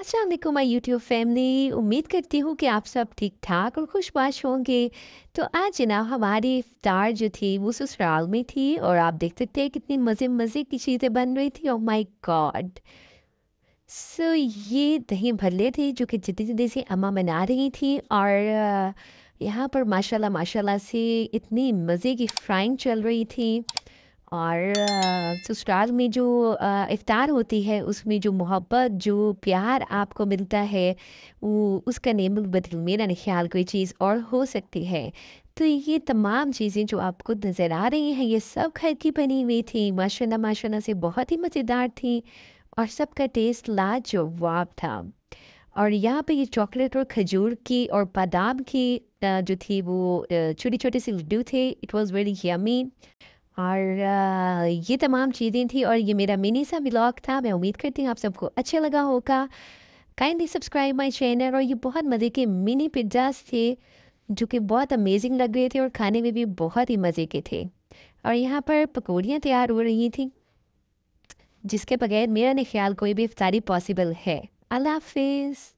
असल my YouTube family उम्मीद करती हूँ कि आप सब ठीक ठाक और खुशबाश होंगे तो आज जनाब हमारी इफ्तार जो थी वो ससुराल में थी और आप देख सकते हैं कितनी मज़े मज़े की चीज़ें बन रही थी और माई गॉड सो ये दही भल्ले थे जो कि जितनी जल्दी से अम्मा बना रही थी और यहाँ पर माशाल्लाह माशाल्लाह से इतनी मज़े की फ्राइंग चल रही थी और ससुराल में जो इफ्तार होती है उसमें जो मोहब्बत जो प्यार आपको मिलता है वो उसका नेम बदल मेरा ख्याल कोई चीज़ और हो सकती है तो ये तमाम चीज़ें जो आपको नज़र आ रही हैं ये सब घर की बनी हुई थी माशाल्लाह माशाल्लाह से बहुत ही मज़ेदार थी और सबका टेस्ट लाजवाब था और यहाँ पे ये चॉकलेट और खजूर की और बादाम की जो थी वो छोटी छोटी सी लड्डू थे इट वाज़ वेरी यमी और ये तमाम चीज़ें थी और ये मेरा मिनी सा ब्लॉग था मैं उम्मीद करती हूँ आप सबको अच्छा लगा होगा काइंडली सब्सक्राइब माई चैनल और ये बहुत मज़े के मिनी पिज्ज़ाज थे जो कि बहुत अमेजिंग लग रहे थे और खाने में भी बहुत ही मज़े के थे और यहाँ पर पकौड़ियाँ तैयार हो रही थी जिसके बगैर मेरा नहीं ख्याल कोई भी इफ्तारी पॉसिबल है अल्लाह हाफिज़